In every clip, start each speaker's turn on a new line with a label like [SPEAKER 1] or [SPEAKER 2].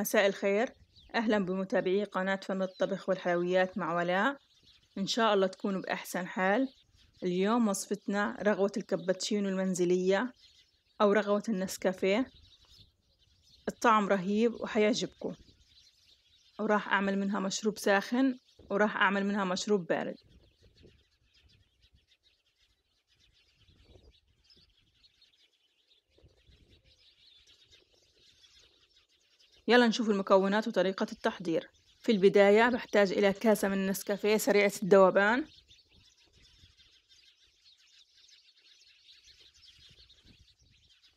[SPEAKER 1] مساء الخير أهلا بمتابعي قناة فن الطبخ والحلويات مع ولاء إن شاء الله تكونوا بأحسن حال اليوم وصفتنا رغوة الكابتشينو المنزلية أو رغوة النسكافيه الطعم رهيب وحيعجبكم وراح أعمل منها مشروب ساخن وراح أعمل منها مشروب بارد يلا نشوف المكونات وطريقة التحضير في البداية بحتاج إلى كاسة من نسكافيه سريعة الذوبان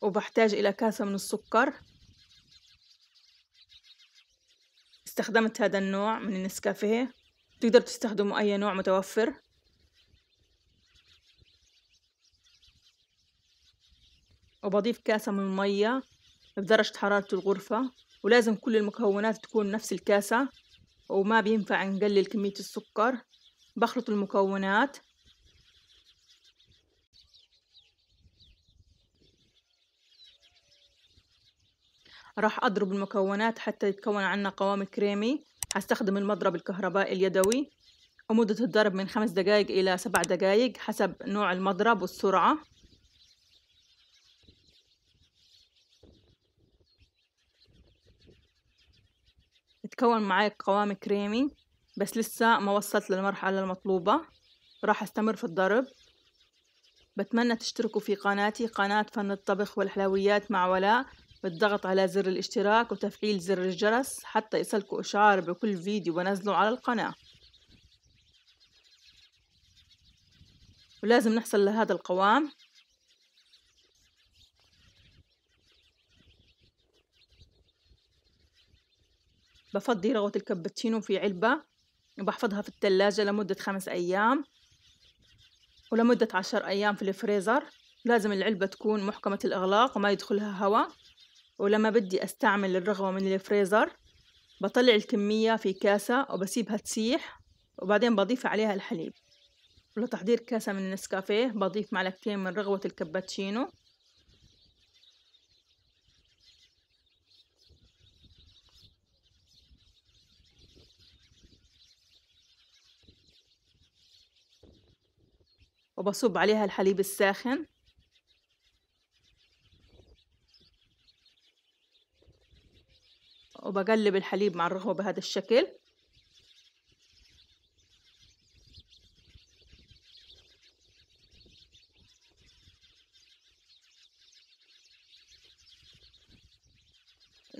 [SPEAKER 1] وبحتاج إلى كاسة من السكر استخدمت هذا النوع من النسكافيه تقدر تستخدموا أي نوع متوفر وبضيف كاسة من المية بدرجة حرارة الغرفة ولازم كل المكونات تكون نفس الكاسة وما بينفع نقلل كمية السكر بخلط المكونات راح أضرب المكونات حتى يتكون عنا قوام كريمي هستخدم المضرب الكهربائي اليدوي ومدة الضرب من خمس دقائق إلى سبع دقائق حسب نوع المضرب والسرعة تكون معاي قوام كريمي بس لسه ما وصلت للمرحلة المطلوبة راح استمر في الضرب بتمنى تشتركوا في قناتي قناة فن الطبخ والحلويات مع ولاء بالضغط على زر الاشتراك وتفعيل زر الجرس حتى يصلكوا إشعار بكل فيديو بنزله على القناة ولازم نحصل لهذا القوام بفضي رغوة الكابتشينو في علبة وبحفظها في الثلاجة لمدة خمس أيام ولمدة عشر أيام في الفريزر لازم العلبة تكون محكمة الإغلاق وما يدخلها هواء ولما بدي أستعمل الرغوة من الفريزر بطلع الكمية في كاسة وبسيبها تسيح وبعدين بضيف عليها الحليب ولتحضير كاسة من النسكافيه بضيف معلقتين من رغوة الكابتشينو وبصب عليها الحليب الساخن وبقلب الحليب مع الرغوة بهذا الشكل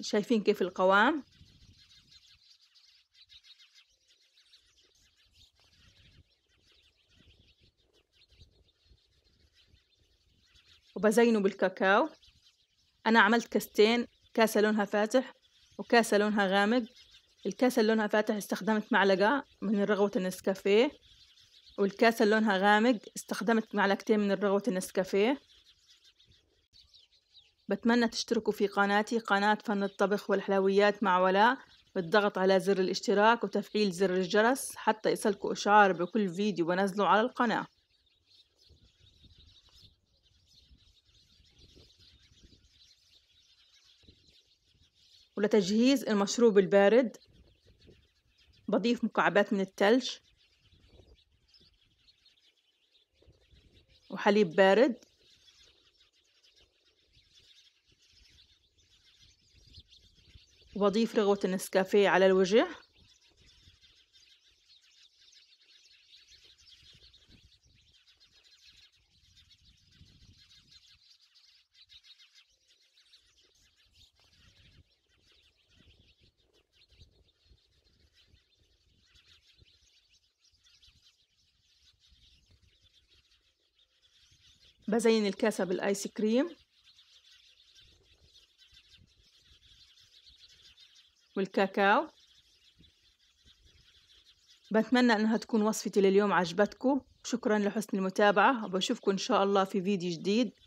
[SPEAKER 1] شايفين كيف القوام وبزينه بالكاكاو أنا عملت كاستين كاسة لونها فاتح وكاسة لونها غامق الكاسة اللي لونها فاتح استخدمت معلقة من رغوة النسكافيه والكاسة اللي لونها غامق استخدمت معلقتين من رغوة النسكافيه بتمنى تشتركوا في قناتي قناة فن الطبخ والحلويات مع ولاء بالضغط على زر الاشتراك وتفعيل زر الجرس حتى يصلكوا إشعار بكل فيديو بنزله على القناة ولتجهيز المشروب البارد بضيف مكعبات من التلج وحليب بارد وبضيف رغوة النسكافيه على الوجه بزين الكاسة بالايس كريم والكاكاو بتمنى انها تكون وصفتي لليوم عجبتكم شكرا لحسن المتابعة وبشوفكم ان شاء الله في فيديو جديد